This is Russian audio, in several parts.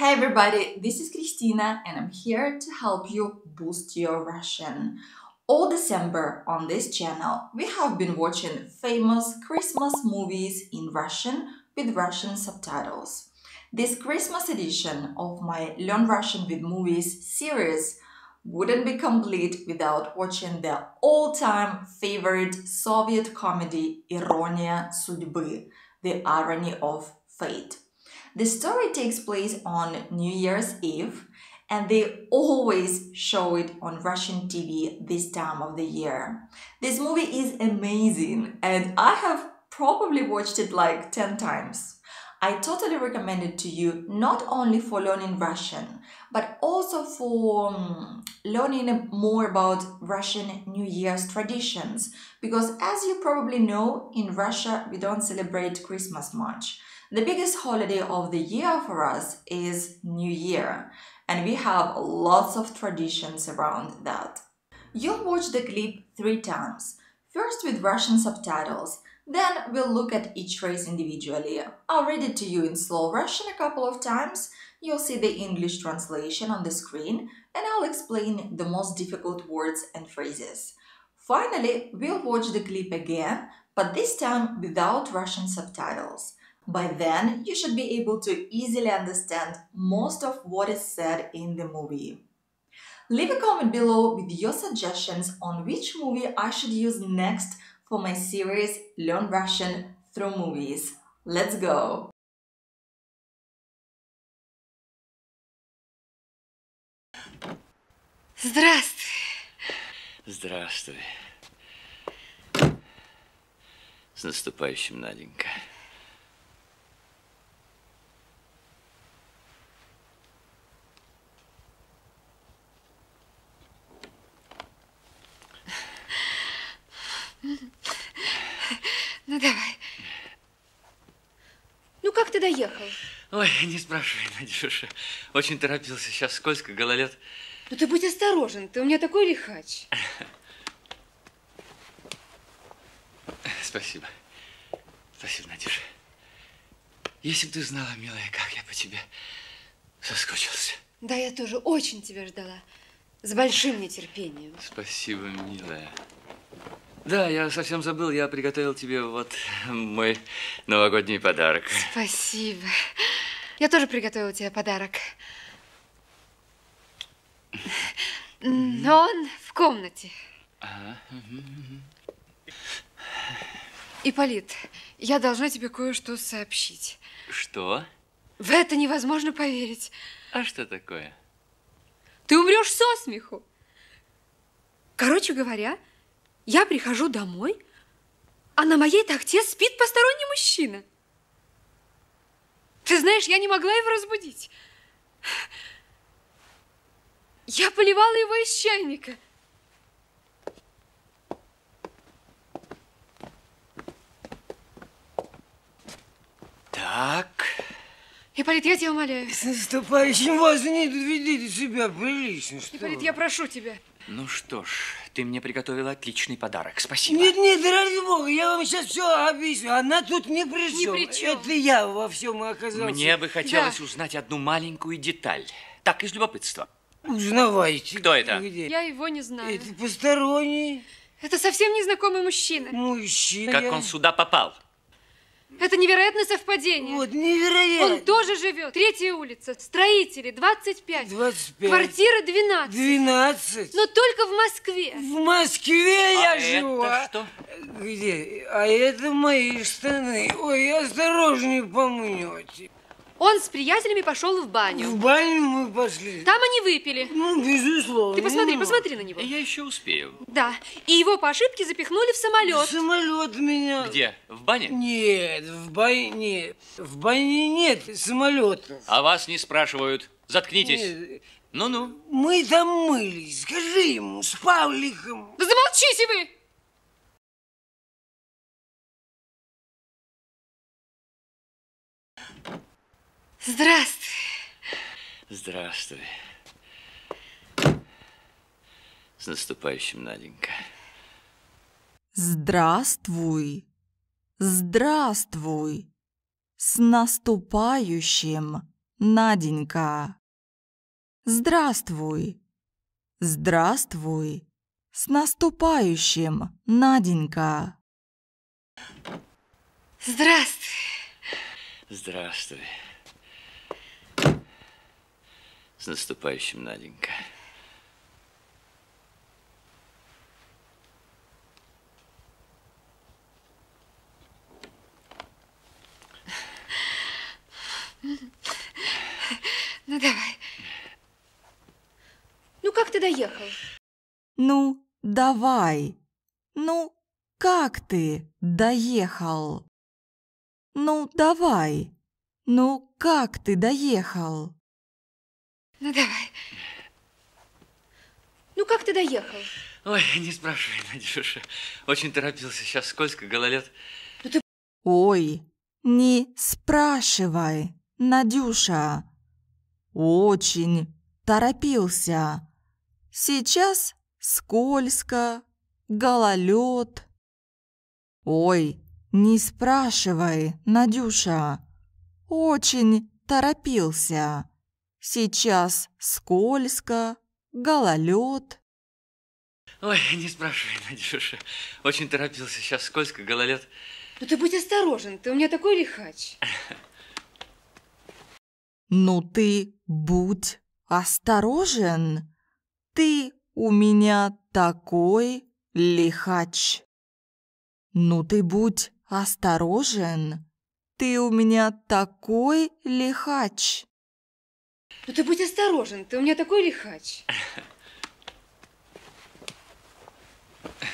Hey everybody, this is Kristina and I'm here to help you boost your Russian. All December on this channel we have been watching famous Christmas movies in Russian with Russian subtitles. This Christmas edition of my Learn Russian with Movies series wouldn't be complete without watching the all-time favorite Soviet comedy Ironia судьбы, The Irony of Fate. The story takes place on New Year's Eve, and they always show it on Russian TV this time of the year. This movie is amazing, and I have probably watched it like 10 times. I totally recommend it to you not only for learning Russian, but also for um, learning more about Russian New Year's traditions. Because as you probably know, in Russia we don't celebrate Christmas much. The biggest holiday of the year for us is New Year, and we have lots of traditions around that. You'll watch the clip three times, first with Russian subtitles, then we'll look at each race individually. I'll read it to you in slow Russian a couple of times, you'll see the English translation on the screen, and I'll explain the most difficult words and phrases. Finally, we'll watch the clip again, but this time without Russian subtitles. By then, you should be able to easily understand most of what is said in the movie. Leave a comment below with your suggestions on which movie I should use next for my series Learn Russian through movies. Let's go! Здравствуй. Здравствуй. С наступающим, Наденька. как ты доехал? Ой, не спрашивай, Надюша. Очень торопился. Сейчас скользко, гололед. Ну ты будь осторожен, ты у меня такой лихач. Спасибо. Спасибо, Надюша. Если бы ты знала, милая, как я по тебе соскучился. Да, я тоже очень тебя ждала. С большим нетерпением. Спасибо, милая. Да, я совсем забыл, я приготовил тебе вот мой новогодний подарок. Спасибо. Я тоже приготовила тебе подарок. Но он в комнате. Ага. Иполит, я должна тебе кое-что сообщить. Что? В это невозможно поверить. А что такое? Ты умрешь со смеху. Короче говоря, я прихожу домой, а на моей тахте спит посторонний мужчина. Ты знаешь, я не могла его разбудить. Я поливала его из чайника. Так. Ипполит, я тебя умоляю. С наступающим вас не доведите себя прилично, что Ипполит, я прошу тебя. Ну что ж, ты мне приготовила отличный подарок. Спасибо. Нет, нет, ради бога, я вам сейчас все объясню. Она тут не при чем. Ни при чем. Это я во всем оказался. Мне бы хотелось да. узнать одну маленькую деталь. Так, из любопытства. Узнавайте. Кто это? Где? Я его не знаю. Это посторонний. Это совсем незнакомый мужчина. Мужчина. Как он сюда попал? Это невероятное совпадение. Вот, невероятно. Он тоже живет. Третья улица. Строители, 25. 25. Квартира 12. 12. Но только в Москве. В Москве а я живу. А это что? Где? А это мои штаны. Ой, осторожнее помнете. Он с приятелями пошел в баню. В баню мы пошли. Там они выпили. Ну, безусловно. Ты посмотри, ну, посмотри на него. Я еще успею. Да. И его по ошибке запихнули в самолет. самолет меня. Где? В бане? Нет, в бане В бане нет самолетов. А вас не спрашивают. Заткнитесь. Ну-ну. Мы там мылись. Скажи ему, с Павликом. Да замолчите вы! Здравствуй. Здравствуй. С наступающим, Наденька. Здравствуй. Здравствуй. С наступающим, Наденька. Здравствуй. Здравствуй. С наступающим, Наденька. Здравствуй. Здравствуй. С наступающим, Наденька. Ну, давай. Ну, как ты доехал? Ну, давай. Ну, как ты доехал? Ну, давай. Ну, как ты доехал? Ну, давай. Ну, как ты доехал? Ой, не спрашивай, Надюша. Очень торопился. Сейчас скользко, гололед. Ну, ты... Ой, не спрашивай, Надюша. Очень торопился. Сейчас скользко, гололед. Ой, не спрашивай, Надюша. Очень торопился. Сейчас скользко, гололед. Ой, не спрашивай, Надюша. Очень торопился. Сейчас скользко, гололед. Ну ты будь осторожен, ты у меня такой лихач. Ну ты будь осторожен. Ты у меня такой лихач. Ну ты будь осторожен. Ты у меня такой лихач. Ну ты будь осторожен, ты у меня такой лихач.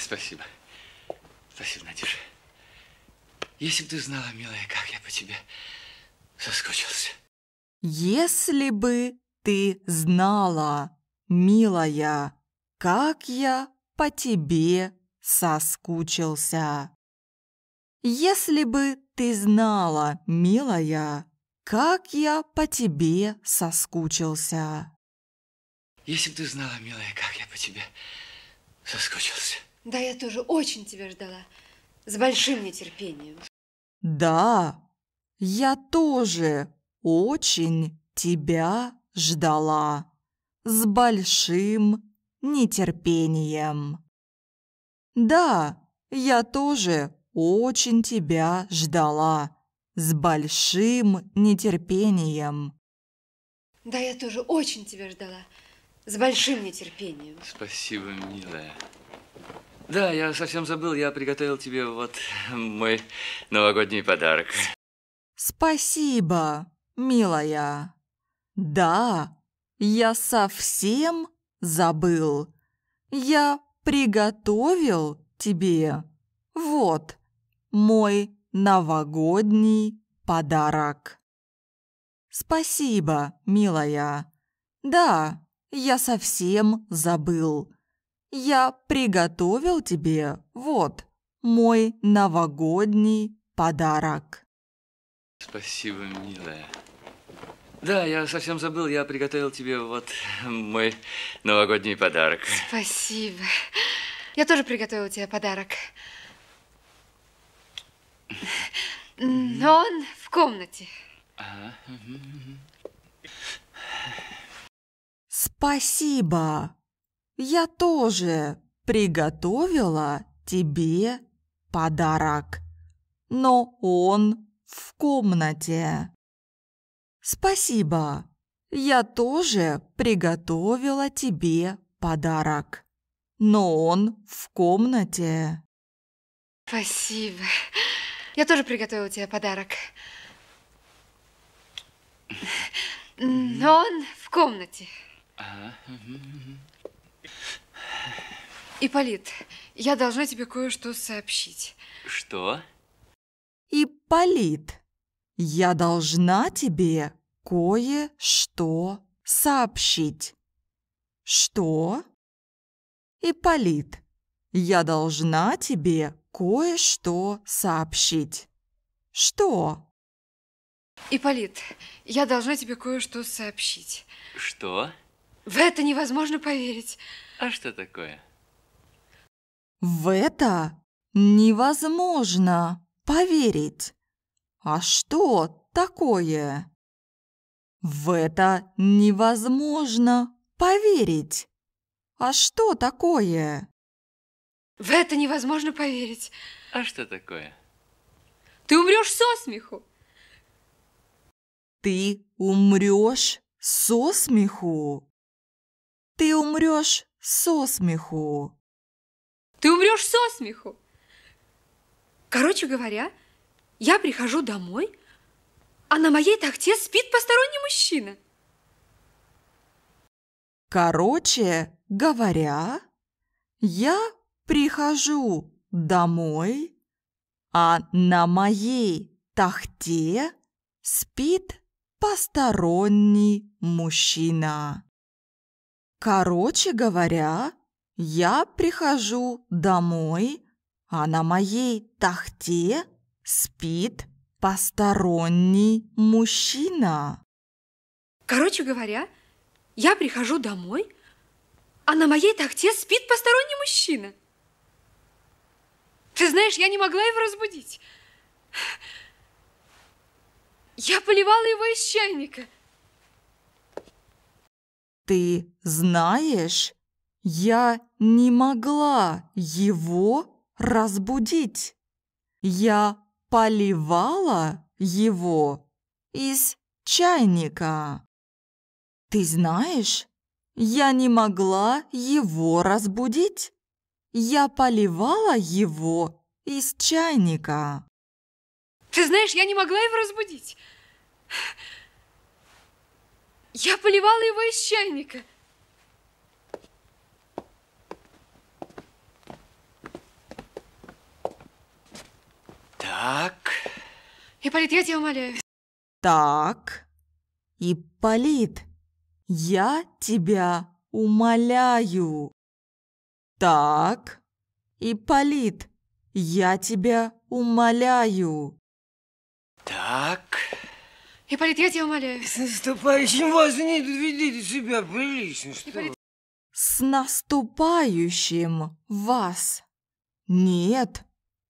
Спасибо. Спасибо, Надюша. Если бы ты знала, милая, как я по тебе соскучился. Если бы ты знала, милая, как я по тебе соскучился. Если бы ты знала, милая, как я по тебе соскучился!» «Если бы ты знала, милая, как я по тебе соскучился!» «Да, я тоже очень тебя ждала, с большим нетерпением!» «Да, я тоже очень тебя ждала, с большим нетерпением!» «Да, я тоже очень тебя ждала!» с большим нетерпением. Да, я тоже очень тебя ждала. С большим нетерпением. Спасибо, милая. Да, я совсем забыл, я приготовил тебе вот мой новогодний подарок. Спасибо, милая. Да, я совсем забыл. Я приготовил тебе вот мой новогодний подарок. Спасибо, милая. Да, я совсем забыл. Я приготовил тебе вот мой новогодний подарок. Спасибо, милая. Да, я совсем забыл, я приготовил тебе вот мой новогодний подарок. Спасибо. Я тоже приготовила тебе подарок. Но он в комнате. Спасибо. Я тоже приготовила тебе подарок. Но он в комнате. Спасибо. Я тоже приготовила тебе подарок. Но он в комнате. Спасибо. Я тоже приготовила тебе подарок. Но он в комнате. Ага. Иполит, я должна тебе кое-что сообщить. Что? Иполит, я должна тебе кое-что сообщить. Что? Иполит, я должна тебе кое-что сообщить. Что? Иполит, я должна тебе кое-что сообщить. Что? В это невозможно поверить. А что такое? В это невозможно поверить. А что такое? В это невозможно поверить. А что такое? В это невозможно поверить. А что такое? Ты умрешь со смеху. Ты умрешь со смеху. Ты умрешь со смеху. Ты умрешь со смеху. Короче говоря, я прихожу домой, а на моей тахте спит посторонний мужчина. Короче говоря, я прихожу домой, а на моей тахте спит посторонний мужчина. Короче говоря, я прихожу домой, а на моей тахте спит посторонний мужчина. Короче говоря, я прихожу домой, а на моей тахте спит посторонний мужчина. Ты знаешь, я не могла его разбудить. Я поливала его из чайника. Ты знаешь, я не могла его разбудить. Я поливала его из чайника. Ты знаешь, я не могла его разбудить. Я поливала его из чайника. Ты знаешь, я не могла его разбудить. Я поливала его из чайника. Так. Ипполит, я тебя умоляю. Так. Ипполит, я тебя умоляю. «Так, и полит, я тебя умоляю!» «Так...» «Ипполит, я тебя умоляю!» «С наступающим вас не ведите себя прилично, что Ипполит... «С наступающим вас!» «Нет,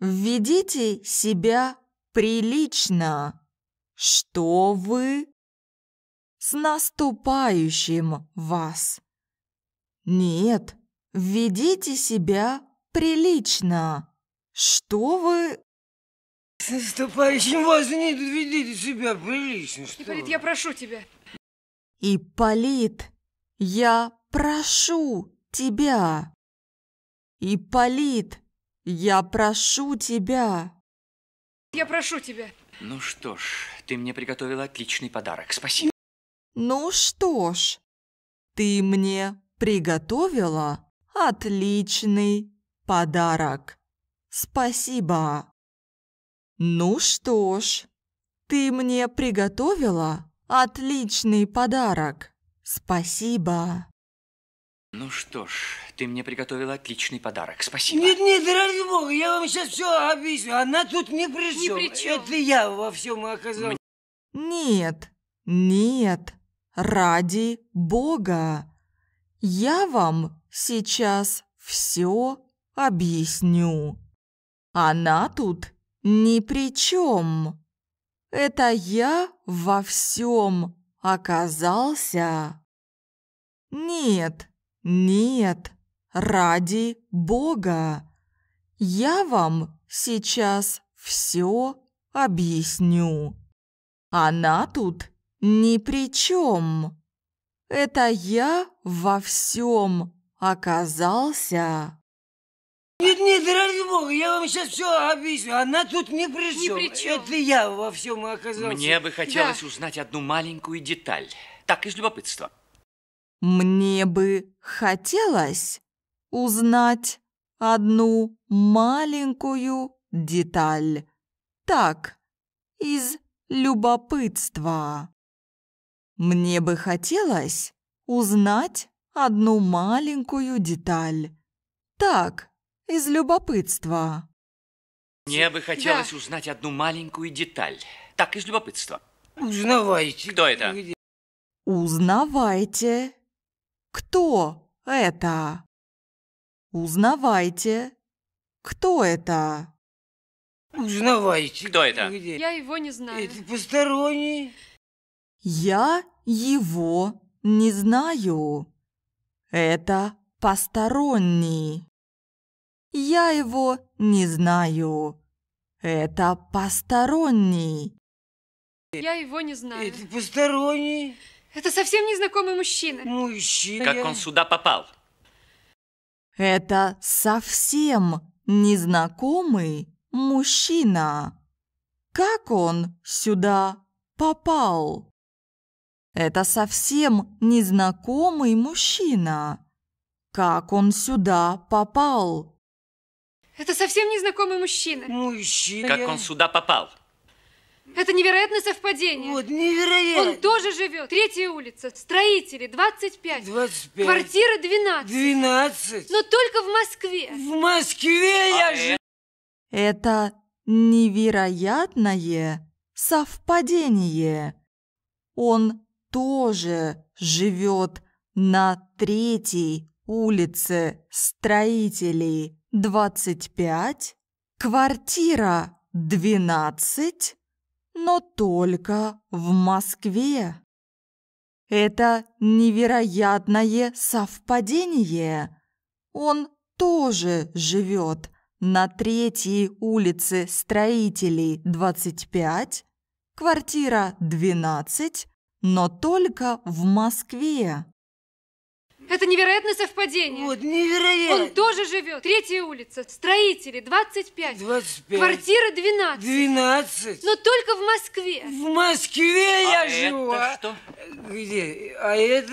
ведите себя прилично!» «Что вы?» «С наступающим вас!» «Нет, Ведите себя прилично. Что вы... С наступающим вас нет, ведите себя прилично. Что Ипполит, вы? я прошу тебя. Ипполит, я прошу тебя. Ипполит, я прошу тебя. Я прошу тебя. Ну что ж, ты мне приготовила отличный подарок. Спасибо. Ну что ж, ты мне приготовила Отличный подарок. Спасибо. Ну что ж, ты мне приготовила отличный подарок. Спасибо. Ну что ж, ты мне приготовила отличный подарок. Спасибо. Нет, нет, ради бога, я вам сейчас все объясню. Она тут ни при чем. Ни при чем. Это я во всем оказалась. Нет, нет, ради бога. Я вам сейчас все объясню. Она тут ни при чем. Это я во всем оказался. Нет, нет, ради Бога. Я вам сейчас все объясню. Она тут ни при чем это я во всем оказался. Нет, нет, ради бога, я вам сейчас все объясню. Она тут не при чем. Ни при чем. Это я во всем оказался. Мне бы хотелось да. узнать одну маленькую деталь. Так, из любопытства. Мне бы хотелось узнать одну маленькую деталь. Так, из любопытства. Мне бы хотелось узнать одну маленькую деталь. Так, из любопытства. Мне бы хотелось да. узнать одну маленькую деталь. Так, из любопытства. Узнавайте. Кто это? Узнавайте. Кто это? Узнавайте. Кто это? Узнавайте. Кто это? Я его не знаю. Это посторонний. Я его не знаю. Это посторонний. Я его не знаю. Это посторонний. Я его не знаю. Это посторонний. Это совсем незнакомый мужчина. Мужчина. Как он сюда попал? Это совсем незнакомый мужчина. Как он сюда попал? Это совсем незнакомый мужчина. Как он сюда попал? Это совсем незнакомый мужчина. Мужчина. Как он сюда попал? Это невероятное совпадение. Вот невероятно. Он тоже живет. Третья улица. Строители 25. 25. Квартира 12. 12. Но только в Москве. В Москве а я э... живу. Это невероятное совпадение. Он тоже живет на третьей улице строителей 25, квартира 12, но только в Москве. Это невероятное совпадение. Он тоже живет на третьей улице строителей 25, квартира 12, но только в Москве. Это невероятное совпадение. Вот, невероятно. Он тоже живет. Третья улица. Строители 25. 25. Квартира 12. 12. Но только в Москве. В Москве а, а я живу. А это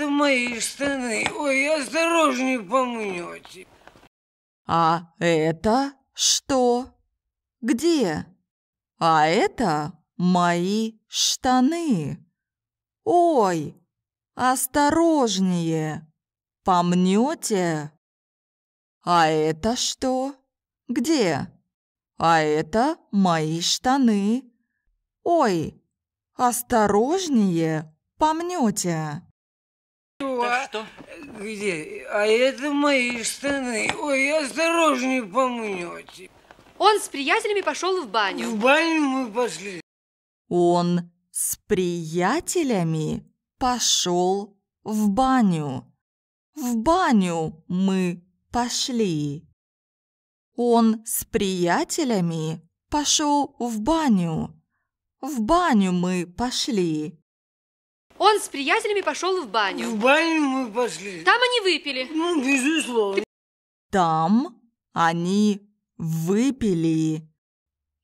что? Где? А это мои штаны. Ой, осторожнее помнете. А это что? Где? А это мои штаны. «Ой, осторожнее! Помнете?» «А это что? Где?» «А это мои штаны!» «Ой, осторожнее, помнете!» что? что? Где? А это мои штаны. Ой, осторожнее помнете. Он с приятелями пошел в баню. В баню мы пошли. Он с приятелями пошел в баню. В баню мы пошли. Он с приятелями пошел в баню. В баню мы пошли. Он с приятелями пошел в баню. В баню мы пошли. Там они выпили. Ну, безусловно. Ты... Там они выпили.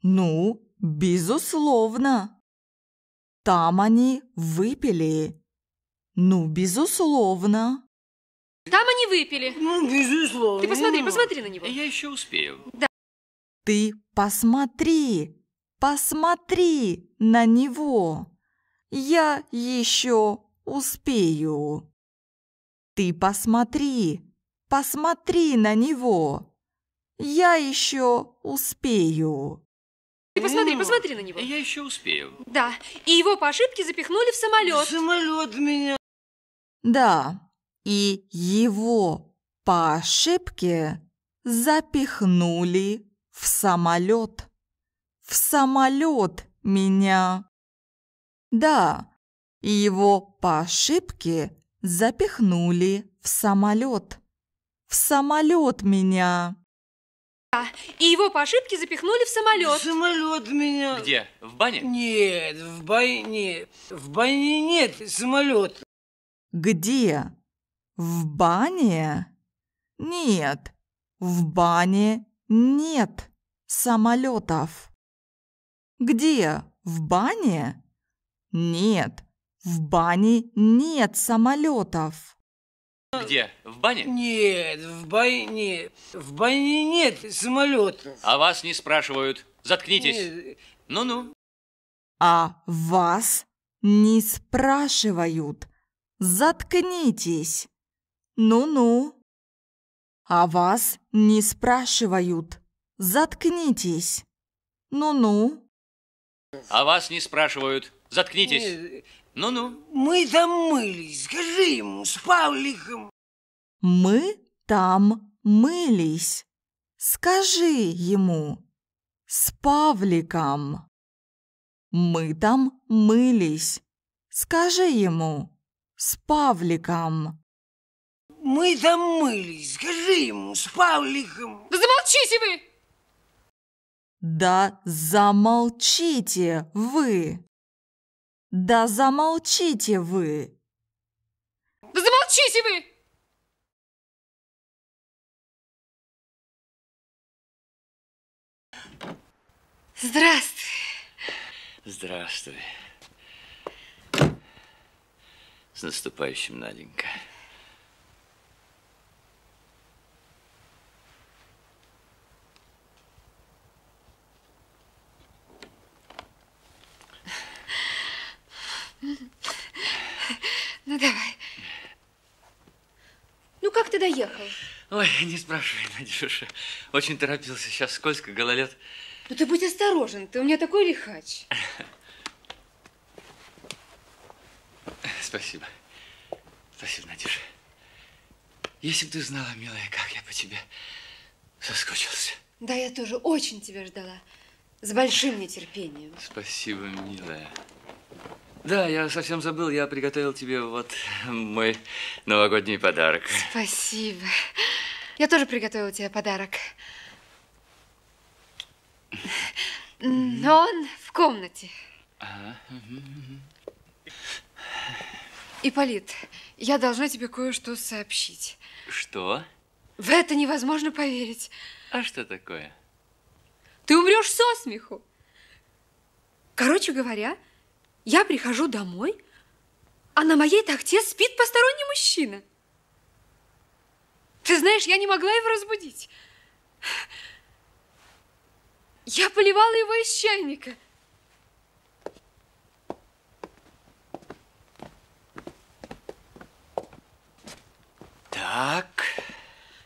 Ну, безусловно. Там они выпили. Ну, безусловно. Там они выпили. Ну, безусловно. Ты посмотри, посмотри на него. Я еще успею. Да. Ты посмотри, посмотри на него. Я еще успею. Ты посмотри, посмотри на него. Я еще успею. Ты посмотри, ну, посмотри на него. Я еще успею. Да, и его по ошибке запихнули в самолет. Самолет меня. Да, и его по ошибке запихнули в самолет. В самолет меня. Да, и его по ошибке запихнули в самолет. В самолет меня и его по ошибке запихнули в самолет. самолет меня. Где? В бане? Нет, в бане В бане нет, самолет. Где? В бане? Нет, в бане нет самолетов. Где? В бане? Нет, в бане нет самолетов. Где? В бане? Нет, в бане В бане нет самолетов. А вас не спрашивают. Заткнитесь. Ну-ну. А вас не спрашивают. Заткнитесь. Ну-ну. А вас не спрашивают. Заткнитесь. Ну-ну. А вас не спрашивают. Заткнитесь. Ну-ну. Мы там мылись, скажи ему, с Павликом. Мы там мылись. Скажи ему, с Павликом. Мы там мылись. Скажи ему, с Павликом. Мы там мылись, скажи ему, с Павликом. Да замолчите вы! Да замолчите вы! Да замолчите вы! Да замолчите вы! Здравствуй. Здравствуй. С наступающим, Наденька. Давай. Ну, как ты доехал? Ой, не спрашивай, Надюша. Очень торопился. Сейчас скользко, гололед. Ну, ты будь осторожен. Ты у меня такой лихач. Спасибо. Спасибо, Надюша. Если бы ты знала, милая, как я по тебе соскучился. Да, я тоже очень тебя ждала. С большим нетерпением. Спасибо, милая. Да, я совсем забыл, я приготовил тебе вот мой новогодний подарок. Спасибо. Я тоже приготовила тебе подарок. Но он в комнате. Ага. Иполит, я должна тебе кое-что сообщить. Что? В это невозможно поверить. А что такое? Ты умрешь со смеху. Короче говоря, я прихожу домой, а на моей тахте спит посторонний мужчина. Ты знаешь, я не могла его разбудить. Я поливала его из чайника. Так.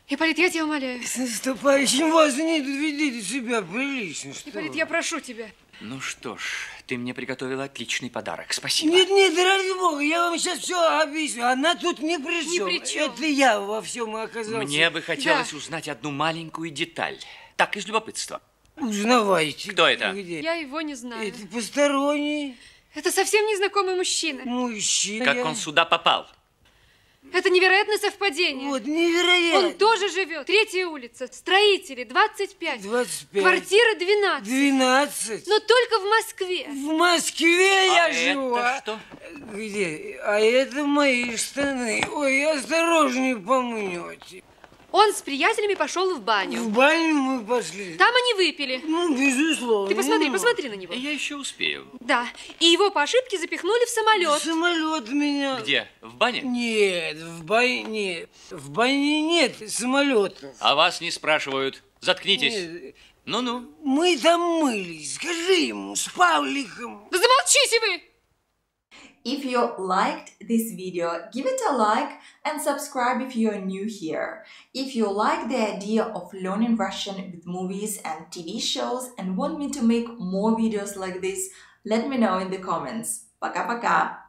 Ипполит, я тебя умоляю. С наступающим вас не ведите себя прилично. Ипполит, я прошу тебя. Ну что ж, ты мне приготовила отличный подарок. Спасибо. Нет, нет, ради бога, я вам сейчас все объясню. Она тут не при чем. Не при чем. Это я во всем оказался. Мне бы хотелось да. узнать одну маленькую деталь. Так, из любопытства. Узнавайте. Кто это? Где? Я его не знаю. Это посторонний. Это совсем незнакомый мужчина. Мужчина. Как я... он сюда попал? Это невероятное совпадение. Вот, невероятно. Он тоже живет. Третья улица. Строители, 25. 25. Квартира 12. 12. Но только в Москве. В Москве а я живу. А это что? Где? А это мои штаны. Ой, осторожнее помнете. Он с приятелями пошел в баню. В баню мы пошли. Там они выпили. Ну, безусловно. Ты посмотри, ну, посмотри на него. Я еще успею. Да. И его по ошибке запихнули в самолет. самолет меня. Где? В бане? Нет, в бане В бане нет самолетов. А вас не спрашивают. Заткнитесь. Ну-ну. Мы там мылись. Скажи ему, с Павликом. Да замолчите вы! If you liked this video, give it a like and subscribe if you're new here. If you like the idea of learning Russian with movies and TV shows and want me to make more videos like this, let me know in the comments. Пока-пока!